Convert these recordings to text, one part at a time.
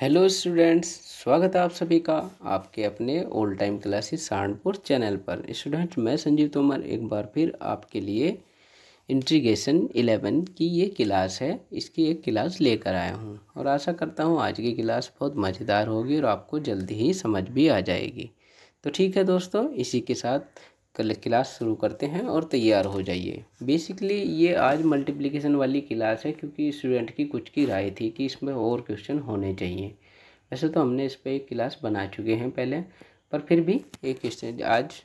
hello students स्वागत है आप सभी का आपके अपने Old Time Classes Saharanpur channel पर स्टूडेंट्स मैं संजीव तोमर एक बार फिर आपके लिए इंट्रीगेशन इलेवन की ये क्लास है इसकी एक क्लास लेकर आया हूँ और आशा करता हूँ आज की क्लास बहुत मज़ेदार होगी और आपको जल्दी ही समझ भी आ जाएगी तो ठीक है दोस्तों इसी के साथ कल क्लास शुरू करते हैं और तैयार हो जाइए बेसिकली ये आज मल्टीप्लिकेशन वाली क्लास है क्योंकि स्टूडेंट की कुछ की राय थी कि इसमें और क्वेश्चन होने चाहिए वैसे तो हमने इस पर एक क्लास बना चुके हैं पहले पर फिर भी एक क्वेश्चन आज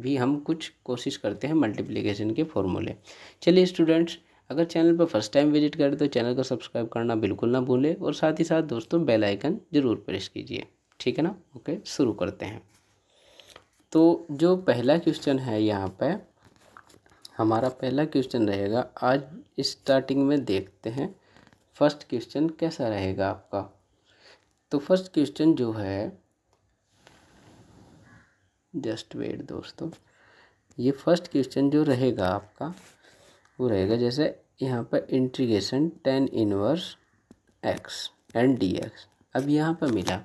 भी हम कुछ कोशिश करते हैं मल्टीप्लिकेशन के फॉर्मूले चलिए स्टूडेंट्स अगर चैनल पर फर्स्ट टाइम विजिट करें तो चैनल को सब्सक्राइब करना बिल्कुल ना भूलें और साथ ही साथ दोस्तों बेल आइकन ज़रूर प्रेस कीजिए ठीक है ना ओके शुरू करते हैं तो जो पहला क्वेश्चन है यहाँ पे हमारा पहला क्वेश्चन रहेगा आज स्टार्टिंग में देखते हैं फर्स्ट क्वेश्चन कैसा रहेगा आपका तो फर्स्ट क्वेश्चन जो है जस्ट वेट दोस्तों ये फर्स्ट क्वेश्चन जो रहेगा आपका वो रहेगा जैसे यहाँ पर integration tan inverse x and D X अब यहाँ पर मिला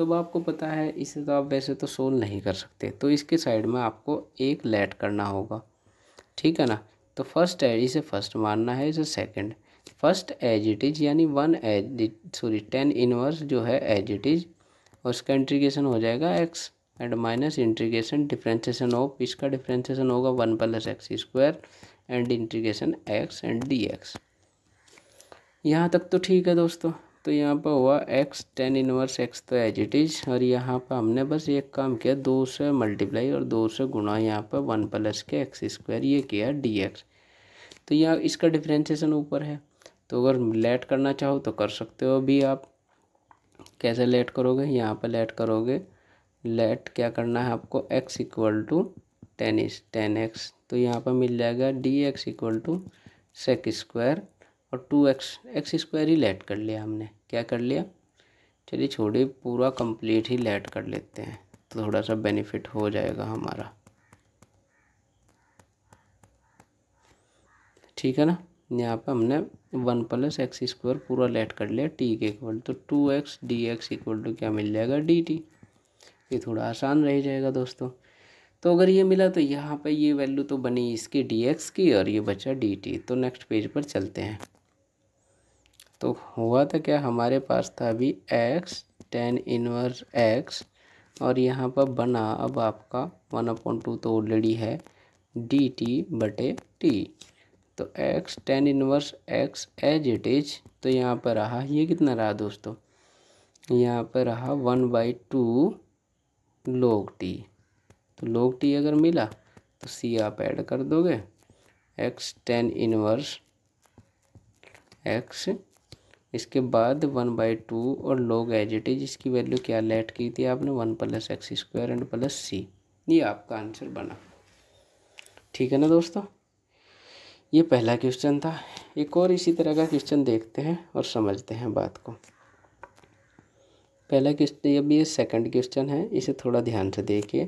अब आपको पता है इसे तो आप वैसे तो सोल्व नहीं कर सकते तो इसके साइड में आपको एक लेट करना होगा ठीक है ना तो फर्स्ट एज इसे फर्स्ट मानना है इसे second first as it is यानी one as sorry tan inverse जो है एज इट इज़ और इंट्रीगेशन हो जाएगा X and minus integration differentiation of इसका डिफ्रेंसेशन होगा one plus x square and integration X and D X यहाँ तक तो ठीक है दोस्तों तो यहाँ पर हुआ एक्स टेन इनवर्स एक्स तो एज इट इज और यहाँ पर हमने बस एक काम किया दो से मल्टीप्लाई और दो से गुणा यहाँ पर वन प्लस के एक्स स्क्वायर ये किया डी एक्स तो यहाँ इसका डिफ्रेंसिएशन ऊपर है तो अगर लेट करना चाहो तो कर सकते हो अभी आप कैसे लेट करोगे यहाँ पर लेट करोगे लेट क्या करना है आपको एक्स इक्वल टू टेन इस टेन एक्स तो यहाँ पर मिल जाएगा d x equal to sec square और टू एक्स एक्स स्क्वायर ही लेट कर लिया हमने क्या कर लिया चलिए छोड़िए पूरा कंप्लीट ही लेट कर लेते हैं तो थोड़ा सा बेनिफिट हो जाएगा हमारा ठीक है ना यहाँ पे हमने वन प्लस एक्स स्क्वायर पूरा लेट कर लिया टी के इक्वल तो two x d x equal to क्या मिल जाएगा डी टी ये थोड़ा आसान रह जाएगा दोस्तों तो अगर ये मिला तो यहाँ पे ये वैल्यू तो बनी इसकी डी एक्स की और ये बचा डी टी तो नेक्स्ट पेज पर चलते हैं तो हुआ था तो क्या हमारे पास था अभी एक्स टेन इनवर्स एक्स और यहाँ पर बना अब आपका वन अपॉइंट टू तो ऑलरेडी है डी टी बटे टी तो x tan inverse x as it is तो यहाँ पर रहा ये कितना रहा दोस्तों यहाँ पर रहा one by two log T तो लोग टी अगर मिला तो सी आप ऐड कर दोगे एक्स टेन इनवर्स एक्स इसके बाद वन बाई टू और लॉग एज इट इज इसकी वैल्यू क्या लेट की थी आपने one plus x square and plus c ये आपका आंसर बना ठीक है ना दोस्तों ये पहला क्वेश्चन था एक और इसी तरह का क्वेश्चन देखते हैं और समझते हैं बात को पहला क्वेश्चन अब ये सेकंड क्वेश्चन है इसे थोड़ा ध्यान से देखिए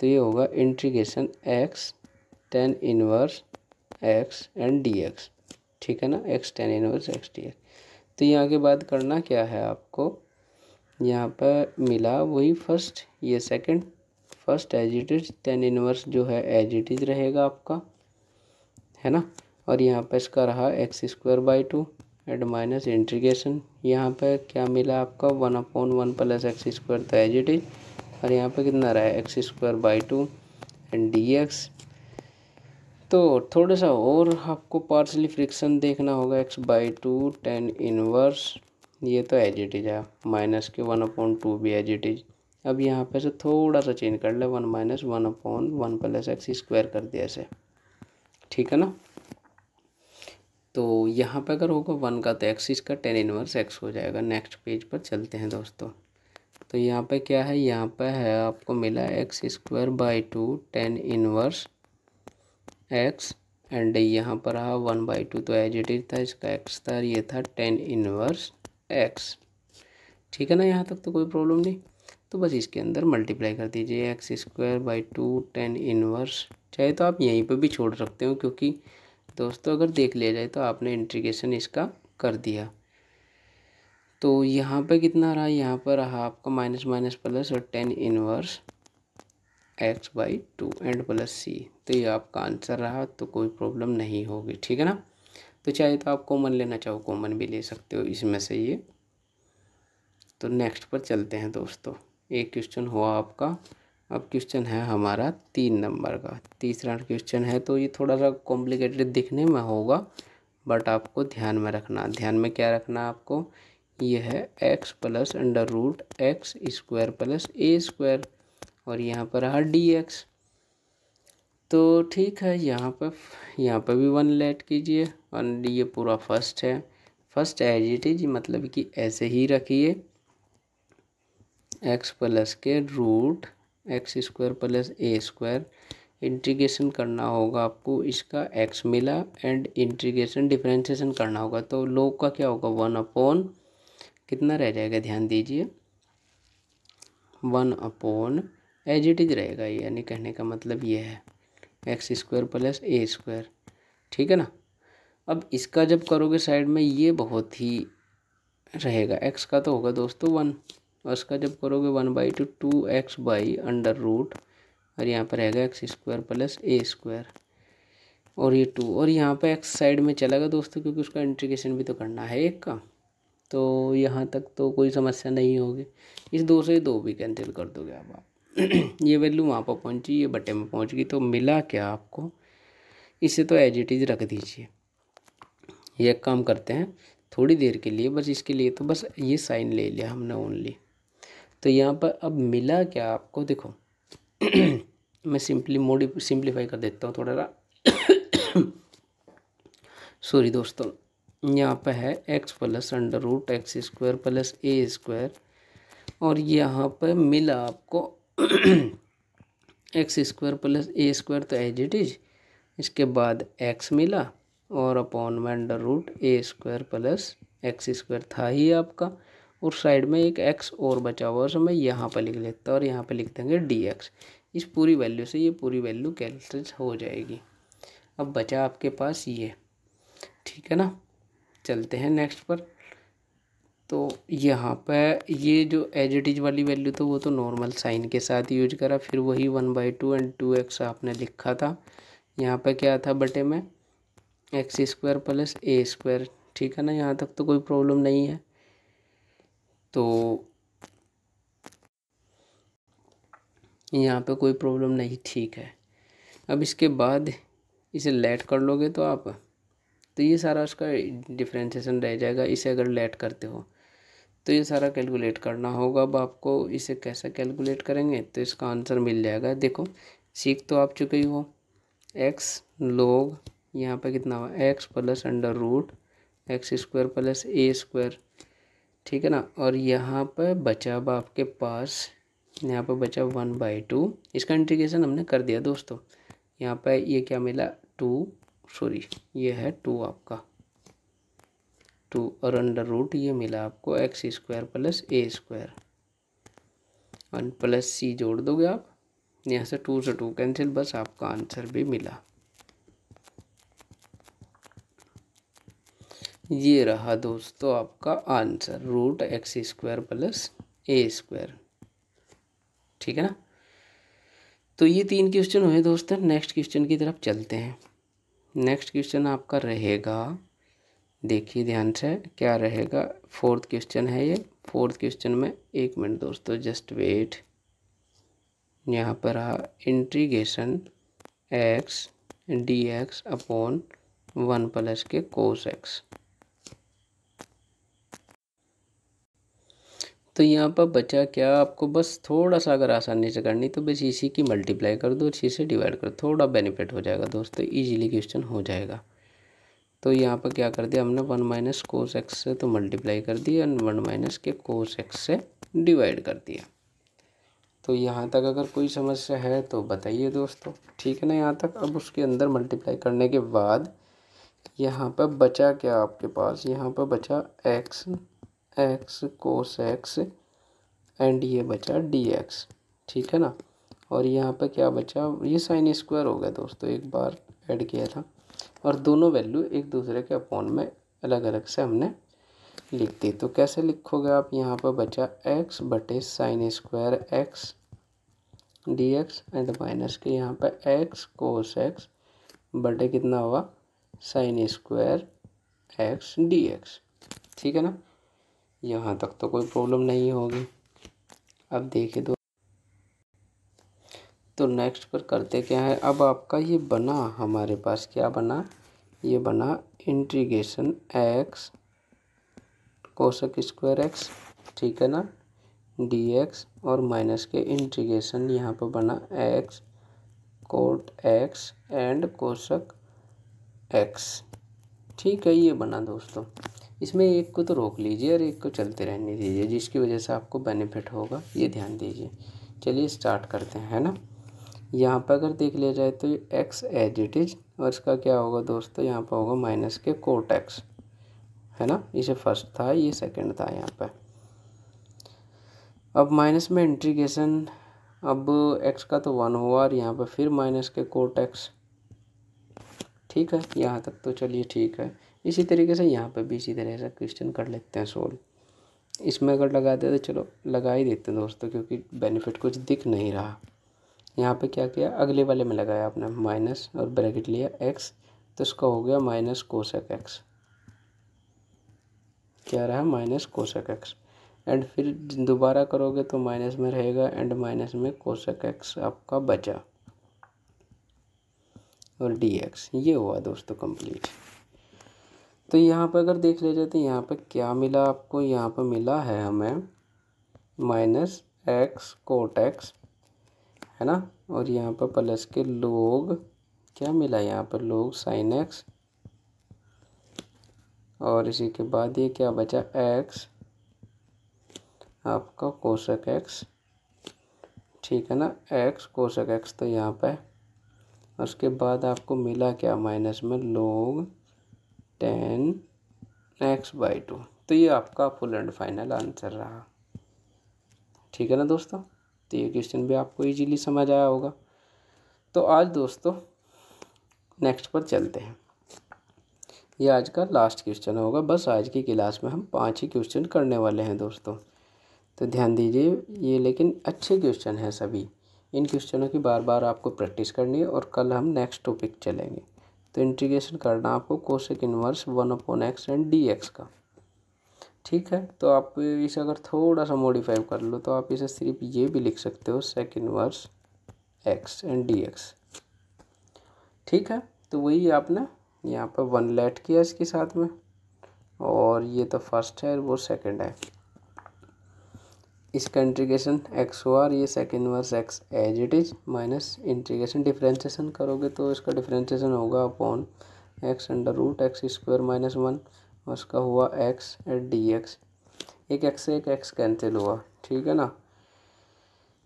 तो ये होगा integration x tan inverse x and D x ठीक है ना x tan inverse x d x तो यहाँ के बाद करना क्या है आपको यहाँ पर मिला वही फर्स्ट ये second first as it is tan inverse जो है एज इट इज रहेगा आपका है ना और यहाँ पर इसका रहा x square by two add minus integration यहाँ पर क्या मिला आपका one upon one plus x square था एज इट इज और यहाँ पर कितना रहा है x square by two and D x तो थोड़ा सा और आपको पार्सली फ्रिक्शन देखना होगा x by two tan inverse ये तो एज इट इज है माइनस के वन अपॉन टू भी एज इट इज अब यहाँ पे से थोड़ा सा चेंज कर ले one minus one upon one plus x square कर दिया इसे ठीक है ना तो यहाँ पे अगर होगा वन का तो एक्स इसका टेन इनवर्स एक्स हो जाएगा नेक्स्ट पेज पर चलते हैं दोस्तों तो यहाँ पे क्या है यहाँ पे है आपको मिला x square by two tan inverse x and यहाँ पर रहा वन बाई टू तो एज इट इज था इसका एक्स था ये था टेन इनवर्स एक्स ठीक है ना यहाँ तक तो कोई प्रॉब्लम नहीं तो बस इसके अंदर मल्टीप्लाई कर दीजिए x square by two tan inverse चाहे तो आप यहीं पर भी छोड़ सकते हो क्योंकि दोस्तों अगर देख लिया जाए तो आपने इंट्रीगेशन इसका कर दिया तो यहाँ पर कितना रहा यहाँ पर रहा आपका माइनस माइनस प्लस और tan inverse x by two and plus c तो ये आपका आंसर रहा तो कोई प्रॉब्लम नहीं होगी ठीक है ना तो चाहे तो आप कॉमन लेना चाहो कॉमन भी ले सकते हो इसमें से ये तो नेक्स्ट पर चलते हैं दोस्तों एक क्वेश्चन हुआ आपका अब क्वेश्चन है हमारा तीन नंबर का तीसरा क्वेश्चन है तो ये थोड़ा सा कॉम्प्लिकेटेड दिखने में होगा बट आपको ध्यान में रखना ध्यान में क्या रखना आपको यह है x plus under root x square plus a square और यहाँ पर रहा डी एक्स तो ठीक है यहाँ पर यहाँ पर भी वन लेट कीजिए और ये पूरा फर्स्ट है फर्स्ट एज इट इज मतलब कि ऐसे ही रखिए एक्स प्लस के root x square plus a square integration करना होगा आपको इसका एक्स मिला एंड इंटीग्रेशन डिफ्रेंशिएशन करना होगा तो लोग का क्या होगा वन अपॉन कितना रह जाएगा ध्यान दीजिए one upon as it is रहेगा यानी कहने का मतलब ये है x square plus a square ठीक है ना अब इसका जब करोगे साइड में ये बहुत ही रहेगा एक्स का तो होगा दोस्तों वन और इसका जब करोगे one by two two x by under root और यहाँ पर रहेगा x square plus a square और ये टू और यहाँ पर एक्स साइड में चलेगा दोस्तों क्योंकि उसका इंट्रीगेशन भी तो करना है एक का तो यहाँ तक तो कोई समस्या नहीं होगी इस दो से दो भी कैंसिल कर दोगे अब आप ये वैल्यू वहाँ पर पहुँची ये बटे में पहुँच गई तो मिला क्या आपको इसे तो एज इट इज़ रख दीजिए ये एक काम करते हैं थोड़ी देर के लिए बस इसके लिए तो बस ये साइन ले लिया हमने ओनली तो यहाँ पर अब मिला क्या आपको देखो मैं सिंपली मोडि सिंप्लीफाई कर देता हूँ थोड़ा सा सॉरी दोस्तों यहाँ पर है x plus under root x square plus a square और यहाँ पर मिला आपको x square plus a square तो एज इट इज इसके बाद एक्स मिला और अपॉन में under root a square plus x square था ही आपका और साइड में एक एक्स और बचा हुआ उसमें मैं यहाँ पर लिख लेता और यहाँ पर लिख देंगे डी एक्स इस पूरी वैल्यू से ये पूरी वैल्यू कैलकुलेट हो जाएगी अब बचा आपके पास ये ठीक है ना चलते हैं नेक्स्ट पर तो यहाँ पर ये जो एज इट इज़ वाली वैल्यू तो वो तो नॉर्मल साइन के साथ यूज करा फिर वही one by two and two x आपने लिखा था यहाँ पर क्या था बटे में x square plus a square ठीक है ना यहाँ तक तो कोई प्रॉब्लम नहीं है तो यहाँ पे कोई प्रॉब्लम नहीं ठीक है अब इसके बाद इसे लेट कर लोगे तो आप तो ये सारा उसका डिफ्रेंसीसन रह जाएगा इसे अगर लेट करते हो तो ये सारा कैलकुलेट करना होगा अब आपको इसे कैसे कैलकुलेट करेंगे तो इसका आंसर मिल जाएगा देखो सीख तो आप चुके ही हो एक्स लोग यहाँ पर कितना हुआ x plus under root x square plus a square ठीक है ना और यहाँ पर बचा अब आपके पास यहाँ पर बचा वन बाई टू इसका इंटीग्रेशन हमने कर दिया दोस्तों यहाँ पर ये क्या मिला टू सॉरी ये है टू आपका टू और अंडर रूट ये मिला आपको x square plus a square और प्लस सी जोड़ दोगे आप यहाँ से टू से टू कैंसिल बस आपका आंसर भी मिला ये रहा दोस्तों आपका answer root x square plus a square ठीक है ना तो ये तीन क्वेश्चन हुए दोस्तों नेक्स्ट क्वेश्चन की तरफ चलते हैं नेक्स्ट क्वेश्चन आपका रहेगा देखिए ध्यान से क्या रहेगा फोर्थ क्वेश्चन है ये फोर्थ क्वेश्चन में एक मिनट दोस्तों जस्ट वेट यहाँ पर रहा integration x d x upon one plus के कोस एक्स तो यहाँ पर बचा क्या आपको बस थोड़ा सा अगर आसानी से करनी तो बस इसी की मल्टीप्लाई कर दो इसी से डिवाइड कर थोड़ा बेनिफिट हो जाएगा दोस्तों इजीली क्वेश्चन हो जाएगा तो यहाँ पर क्या कर दिया हमने वन माइनस कोस एक्स से तो मल्टीप्लाई कर दिया एंड वन माइनस के कोस एक्स से डिवाइड कर दिया तो यहाँ तक अगर कोई समस्या है तो बताइए दोस्तों ठीक है ना यहाँ तक अब उसके अंदर मल्टीप्लाई करने के बाद यहाँ पर बचा क्या आपके पास यहाँ पर बचा x x cos x and ये बचा डी एक्स ठीक है ना और यहाँ पर क्या बचा ये साइन स्क्वायर हो गया दोस्तों एक बार ऐड किया था और दोनों वैल्यू एक दूसरे के अपॉन में अलग अलग से हमने लिख दी तो कैसे लिखोगे आप यहाँ पर बचा एक्स बटे sine square x d x and minus के यहाँ पर एक्स कोस एक्स बटे कितना हुआ sine square x d x ठीक है ना यहाँ तक तो कोई प्रॉब्लम नहीं होगी अब देखिए दो तो नेक्स्ट पर करते क्या है अब आपका ये बना हमारे पास क्या बना ये बना integration x cosec square x ठीक है ना डी एक्स और माइनस के इंटीग्रेशन यहाँ पर बना x cot x and cosec x ठीक है ये बना दोस्तों इसमें एक को तो रोक लीजिए और एक को चलते रहने दीजिए जिसकी वजह से आपको बेनिफिट होगा ये ध्यान दीजिए चलिए स्टार्ट करते हैं है ना यहाँ पर अगर देख लिया जाए तो ये एक्स एज इट इज़ और इसका क्या होगा दोस्तों यहाँ पर होगा माइनस के कोट एक्स है ना इसे फर्स्ट था ये सेकंड था यहाँ पर अब माइनस में इंट्रीगेशन अब एक्स का तो वन हुआ और यहाँ पर फिर माइनस के कोट एक्स ठीक है यहाँ तक तो चलिए ठीक है इसी तरीके से यहाँ पर भी इसी तरह से क्वेश्चन कर लेते हैं सोल्व इसमें अगर लगाते तो चलो लगा ही देते हैं दोस्तों क्योंकि बेनिफिट कुछ दिख नहीं रहा यहाँ पे क्या किया अगले वाले में लगाया आपने माइनस और ब्रैकेट लिया एक्स तो इसका हो गया माइनस कोशक एक्स क्या रहा माइनस कोशक एक्स एंड फिर दोबारा करोगे तो माइनस में रहेगा एंड माइनस में कोशक एक्स आपका बचा और डी एक्स ये हुआ दोस्तों कंप्लीट तो यहाँ पर अगर देख लेते तो यहाँ पर क्या मिला आपको यहाँ पर मिला है हमें माइनस एक्स कोट एक्स है ना और यहाँ पर प्लस के लोग क्या मिला यहाँ पर लोग साइन एक्स और इसी के बाद ये क्या बचा एक्स आपका कोशक एक्स ठीक है ना एक्स कोशक एक्स तो यहाँ पर उसके बाद आपको मिला क्या माइनस में लोग टेन एक्स बाई टू तो ये आपका फुल एंड फाइनल आंसर रहा ठीक है ना दोस्तों तो ये क्वेश्चन भी आपको इजीली समझ आया होगा तो आज दोस्तों नेक्स्ट पर चलते हैं ये आज का लास्ट क्वेश्चन होगा बस आज की क्लास में हम पाँच ही क्वेश्चन करने वाले हैं दोस्तों तो ध्यान दीजिए ये लेकिन अच्छे क्वेश्चन हैं सभी इन क्वेश्चनों की बार बार आपको प्रैक्टिस करनी है और कल हम नेक्स्ट टॉपिक चलेंगे तो इंटीग्रेशन करना आपको cosec inverse one upon x and D x का ठीक है तो आप इसे अगर थोड़ा सा मॉडिफाई कर लो तो आप इसे सिर्फ ये भी लिख सकते हो sec inverse x and D x ठीक है तो वही आपने यहाँ पर वन लेट किया इसके साथ में और ये तो फर्स्ट है वो सेकंड है इसका इंट्रीगेशन एक्स ओ आर ये sec inverse x as it is minus integration differentiation करोगे तो इसका डिफरेंशिएशन होगा upon x under root x square minus one उसका हुआ एक्स एट डी एक्स एक एक्स से एक एक्स कैंसिल हुआ ठीक है ना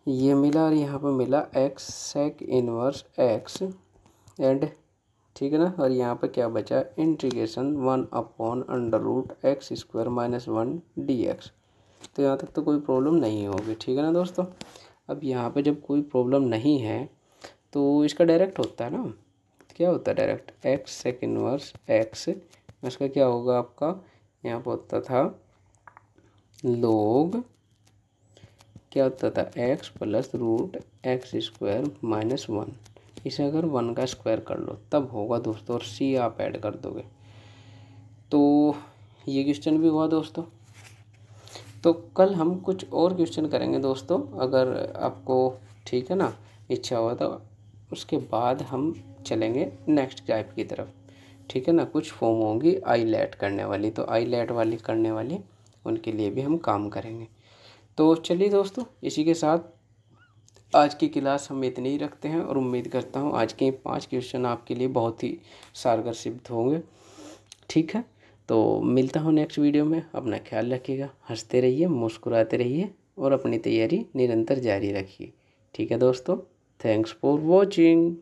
ये मिला और यहाँ पर मिला x sec inverse x and ठीक है ना और यहाँ पर क्या बचा integration one upon under root x square minus one d x तो यहाँ तक तो कोई प्रॉब्लम नहीं होगी ठीक है ना दोस्तों अब यहाँ पर जब कोई प्रॉब्लम नहीं है तो इसका डायरेक्ट होता है ना क्या होता है direct x sec inverse x इसका क्या होगा आपका यहाँ पर होता था लोग क्या होता था x plus root x square minus one इसे अगर वन का स्क्वायर कर लो तब होगा दोस्तों और सी आप ऐड कर दोगे तो ये क्वेश्चन भी हुआ दोस्तों तो कल हम कुछ और क्वेश्चन करेंगे दोस्तों अगर आपको ठीक है ना इच्छा हुआ तो उसके बाद हम चलेंगे नेक्स्ट टाइप की तरफ ठीक है ना कुछ फॉर्म होंगी आई लेट करने वाली तो आई लेट वाली करने वाली उनके लिए भी हम काम करेंगे तो चलिए दोस्तों इसी के साथ आज की क्लास हम इतनी ही रखते हैं और उम्मीद करता हूँ आज के पांच क्वेश्चन आपके लिए बहुत ही सारगर सिद्ध होंगे ठीक है तो मिलता हूँ नेक्स्ट वीडियो में अपना ख्याल रखिएगा हंसते रहिए मुस्कुराते रहिए और अपनी तैयारी निरंतर जारी रखिए ठीक है दोस्तों थैंक्स फॉर वॉचिंग